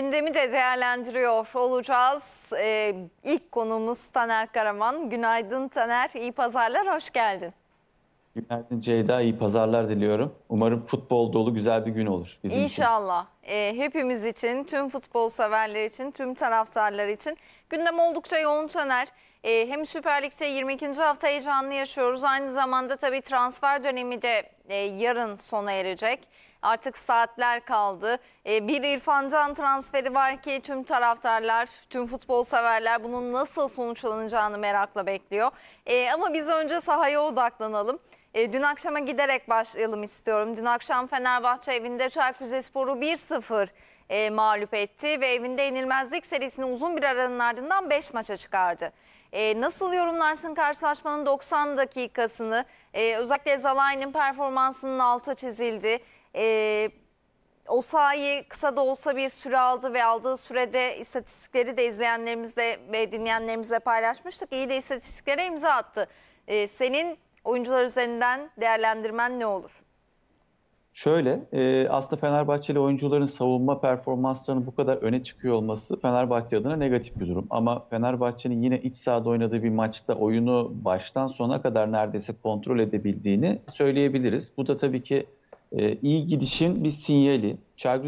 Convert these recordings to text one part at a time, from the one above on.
Gündemi de değerlendiriyor olacağız. Ee, ilk konuğumuz Taner Karaman. Günaydın Taner, iyi pazarlar, hoş geldin. Günaydın Ceyda, iyi pazarlar diliyorum. Umarım futbol dolu güzel bir gün olur bizim İnşallah. için. İnşallah. Ee, hepimiz için, tüm futbol severler için, tüm taraftarlar için. Gündem oldukça yoğun Taner. E, hem Süper Lig'de 22. hafta heyecanını yaşıyoruz. Aynı zamanda tabii transfer dönemi de e, yarın sona erecek. Artık saatler kaldı. E, bir İrfan Can transferi var ki tüm taraftarlar, tüm futbol severler bunun nasıl sonuçlanacağını merakla bekliyor. E, ama biz önce sahaya odaklanalım. E, dün akşama giderek başlayalım istiyorum. Dün akşam Fenerbahçe evinde Çaykur Rizespor'u 1-0 e, mağlup etti ve evinde yenilmezlik serisini uzun bir aranın ardından 5 maça çıkardı. E, nasıl yorumlarsın karşılaşmanın 90 dakikasını? E, özellikle Zalai'nin performansının altı çizildi. E, o sahi kısa da olsa bir süre aldı ve aldığı sürede istatistikleri de izleyenlerimizle ve dinleyenlerimizle paylaşmıştık. İyi de istatistiklere imza attı. E, senin oyuncular üzerinden değerlendirmen ne olur? Şöyle, e, aslında Fenerbahçeli oyuncuların savunma performanslarının bu kadar öne çıkıyor olması Fenerbahçe adına negatif bir durum. Ama Fenerbahçe'nin yine iç sahada oynadığı bir maçta oyunu baştan sona kadar neredeyse kontrol edebildiğini söyleyebiliriz. Bu da tabii ki ee, iyi gidişin bir sinyali.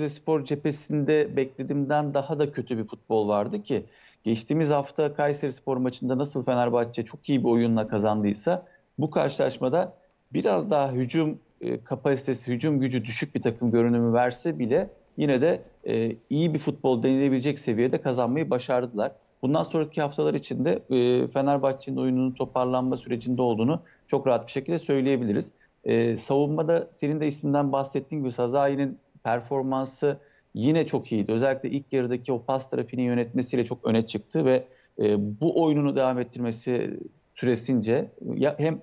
Spor cephesinde beklediğimden daha da kötü bir futbol vardı ki geçtiğimiz hafta Kayserispor maçında nasıl Fenerbahçe çok iyi bir oyunla kazandıysa bu karşılaşmada biraz daha hücum e, kapasitesi, hücum gücü düşük bir takım görünümü verse bile yine de e, iyi bir futbol denilebilecek seviyede kazanmayı başardılar. Bundan sonraki haftalar içinde e, Fenerbahçe'nin oyununun toparlanma sürecinde olduğunu çok rahat bir şekilde söyleyebiliriz. E, savunmada senin de isminden bahsettiğin gibi Sazai'nin performansı yine çok iyiydi. Özellikle ilk yarıdaki o pas trafiğini yönetmesiyle çok öne çıktı ve e, bu oyununu devam ettirmesi süresince ya, hem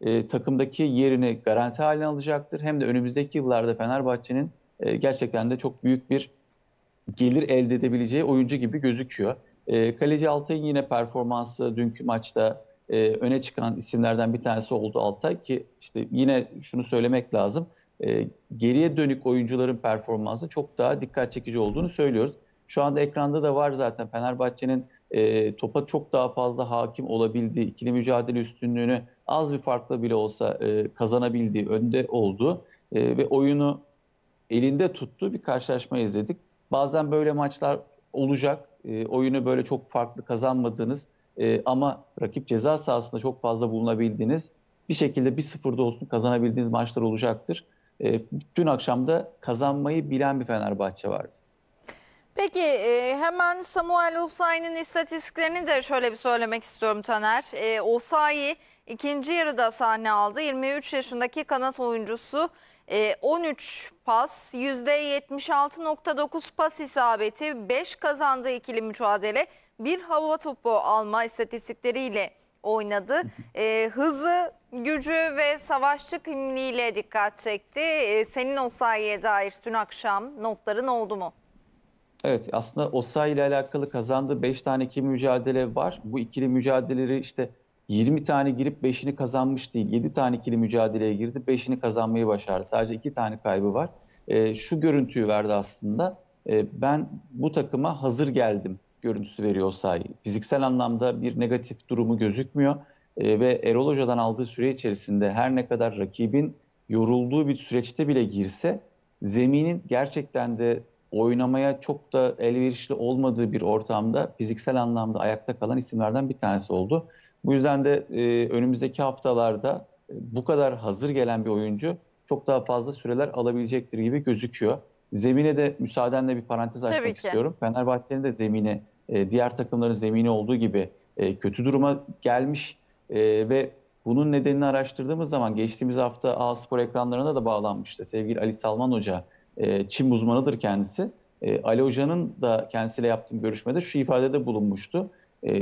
e, takımdaki yerini garanti haline alacaktır hem de önümüzdeki yıllarda Fenerbahçe'nin e, gerçekten de çok büyük bir gelir elde edebileceği oyuncu gibi gözüküyor. E, kaleci Altay'ın yine performansı dünkü maçta e, öne çıkan isimlerden bir tanesi oldu Altay ki işte yine şunu söylemek lazım. E, geriye dönük oyuncuların performansı çok daha dikkat çekici olduğunu söylüyoruz. Şu anda ekranda da var zaten Fenerbahçe'nin e, topa çok daha fazla hakim olabildiği, ikili mücadele üstünlüğünü az bir farkla bile olsa e, kazanabildiği, önde olduğu e, ve oyunu elinde tuttuğu bir karşılaşma izledik. Bazen böyle maçlar olacak. E, oyunu böyle çok farklı kazanmadığınız e, ama rakip ceza sahasında çok fazla bulunabildiğiniz bir şekilde bir sıfırda olsun kazanabildiğiniz maçlar olacaktır. E, dün akşam da kazanmayı bilen bir Fenerbahçe vardı. Peki e, hemen Samuel Osayi'nin istatistiklerini de şöyle bir söylemek istiyorum Taner. E, Osayi ikinci yarıda sahne aldı. 23 yaşındaki kanat oyuncusu e, 13 pas, %76.9 pas isabeti, 5 kazandığı ikili mücadele, bir hava topu alma istatistikleriyle oynadı. E, hızı, gücü ve savaşçı kimliğiyle dikkat çekti. E, senin o dair dün akşam notların oldu mu? Evet aslında OSA ile alakalı kazandığı 5 tane ikili mücadele var. Bu ikili mücadeleleri işte 20 tane girip 5'ini kazanmış değil. 7 tane ikili mücadeleye girdi 5'ini kazanmayı başardı. Sadece 2 tane kaybı var. E, şu görüntüyü verdi aslında. E, ben bu takıma hazır geldim görüntüsü veriyor Osayi. Fiziksel anlamda bir negatif durumu gözükmüyor e, ve Erol Hoca'dan aldığı süre içerisinde her ne kadar rakibin yorulduğu bir süreçte bile girse zeminin gerçekten de oynamaya çok da elverişli olmadığı bir ortamda fiziksel anlamda ayakta kalan isimlerden bir tanesi oldu. Bu yüzden de e, önümüzdeki haftalarda e, bu kadar hazır gelen bir oyuncu çok daha fazla süreler alabilecektir gibi gözüküyor. Zemine de müsaadenle bir parantez açmak istiyorum. Fenerbahçe'nin de zemine e, diğer takımların zemini olduğu gibi e, kötü duruma gelmiş e, ve bunun nedenini araştırdığımız zaman geçtiğimiz hafta A Spor ekranlarına da bağlanmıştı. Sevgili Ali Salman Hoca, e, Çin uzmanıdır kendisi. Ali Hoca'nın da kendisiyle yaptığım görüşmede şu ifadede bulunmuştu.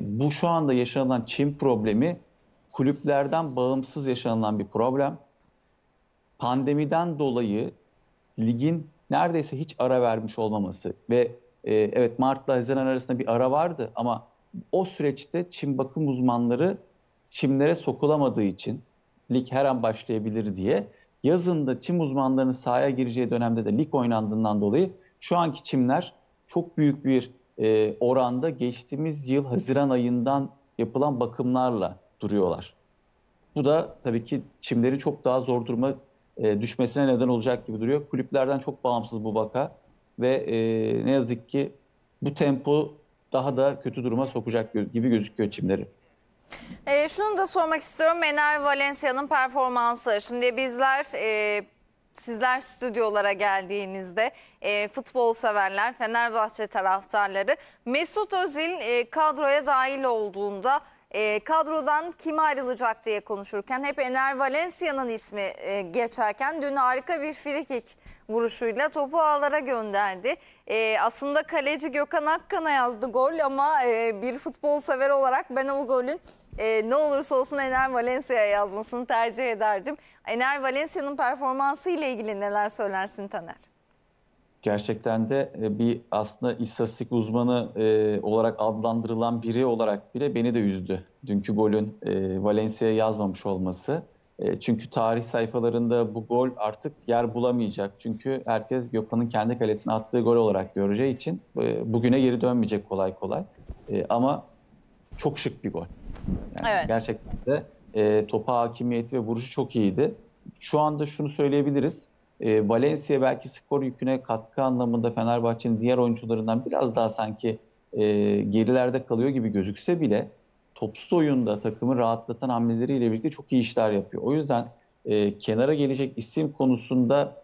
bu şu anda yaşanılan Çin problemi kulüplerden bağımsız yaşanılan bir problem. Pandemiden dolayı ligin neredeyse hiç ara vermiş olmaması ve ee, evet Mart'la Haziran arasında bir ara vardı ama o süreçte çim bakım uzmanları çimlere sokulamadığı için lig her an başlayabilir diye yazında çim uzmanlarının sahaya gireceği dönemde de lig oynandığından dolayı şu anki çimler çok büyük bir e, oranda geçtiğimiz yıl Haziran ayından yapılan bakımlarla duruyorlar. Bu da tabii ki çimleri çok daha zor duruma e, düşmesine neden olacak gibi duruyor. Kulüplerden çok bağımsız bu vaka ve e, ne yazık ki bu tempo daha da kötü duruma sokacak gibi gözüküyor çimleri. E, şunu da sormak istiyorum. Ener Valencia'nın performansı. Şimdi bizler e, sizler stüdyolara geldiğinizde e, futbol severler, Fenerbahçe taraftarları Mesut Özil e, kadroya dahil olduğunda e, kadrodan kim ayrılacak diye konuşurken hep Ener Valencia'nın ismi e, geçerken dün harika bir frikik vuruşuyla topu ağlara gönderdi. E, aslında kaleci Gökhan Akkan'a yazdı gol ama e, bir futbol sever olarak ben o golün e, ne olursa olsun Ener Valencia'ya yazmasını tercih ederdim. Ener Valencia'nın performansı ile ilgili neler söylersin Taner? gerçekten de e, bir aslında istatistik uzmanı e, olarak adlandırılan biri olarak bile beni de üzdü. Dünkü golün e, Valencia'ya yazmamış olması. çünkü tarih sayfalarında bu gol artık yer bulamayacak. Çünkü herkes Gökhan'ın kendi kalesine attığı gol olarak göreceği için bugüne geri dönmeyecek kolay kolay. ama çok şık bir gol. Yani evet. Gerçekten de topa hakimiyeti ve vuruşu çok iyiydi. Şu anda şunu söyleyebiliriz e, Valencia belki skor yüküne katkı anlamında Fenerbahçe'nin diğer oyuncularından biraz daha sanki e, gerilerde kalıyor gibi gözükse bile topsuz oyunda takımı rahatlatan hamleleriyle birlikte çok iyi işler yapıyor. O yüzden e, kenara gelecek isim konusunda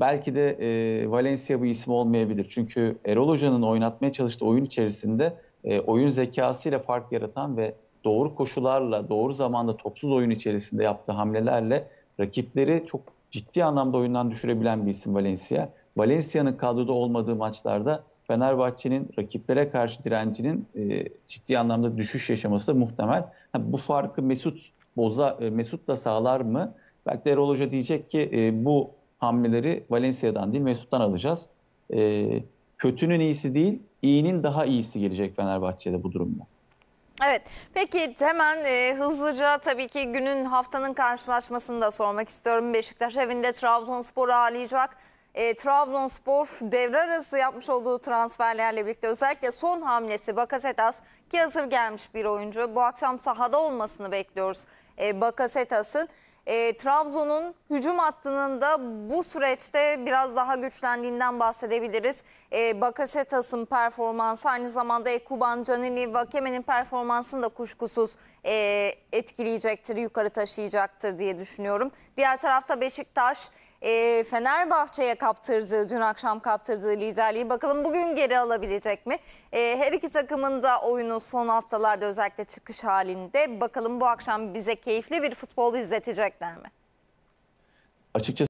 belki de e, Valencia bu isim olmayabilir. Çünkü Erol Hoca'nın oynatmaya çalıştığı oyun içerisinde e, oyun zekasıyla fark yaratan ve doğru koşularla, doğru zamanda topsuz oyun içerisinde yaptığı hamlelerle rakipleri çok ciddi anlamda oyundan düşürebilen bir isim Valencia. Valencia'nın kadroda olmadığı maçlarda Fenerbahçe'nin rakiplere karşı direncinin e, ciddi anlamda düşüş yaşaması da muhtemel. Ha, bu farkı Mesut boza e, Mesut da sağlar mı? Belki de Erol Hoca diyecek ki e, bu hamleleri Valencia'dan değil Mesut'tan alacağız. E, kötünün iyisi değil, iyinin daha iyisi gelecek Fenerbahçe'de bu durumda. Evet peki hemen e, hızlıca tabii ki günün haftanın karşılaşmasını da sormak istiyorum. Beşiktaş evinde Trabzonspor'u ağırlayacak. E, Trabzonspor devre arası yapmış olduğu transferlerle birlikte özellikle son hamlesi Bakasetas ki hazır gelmiş bir oyuncu. Bu akşam sahada olmasını bekliyoruz e, Bakasetas'ın. E, Trabzon'un hücum hattının da bu süreçte biraz daha güçlendiğinden bahsedebiliriz. E, Bakasetas'ın performansı aynı zamanda Ekuban, Canini, Vakeme'nin performansını da kuşkusuz e, etkileyecektir, yukarı taşıyacaktır diye düşünüyorum. Diğer tarafta Beşiktaş e, Fenerbahçe'ye kaptırdığı, dün akşam kaptırdığı liderliği bakalım bugün geri alabilecek mi? E, her iki takımın da oyunu son haftalarda özellikle çıkış halinde. Bakalım bu akşam bize keyifli bir futbol izletecekler mi? Açıkçası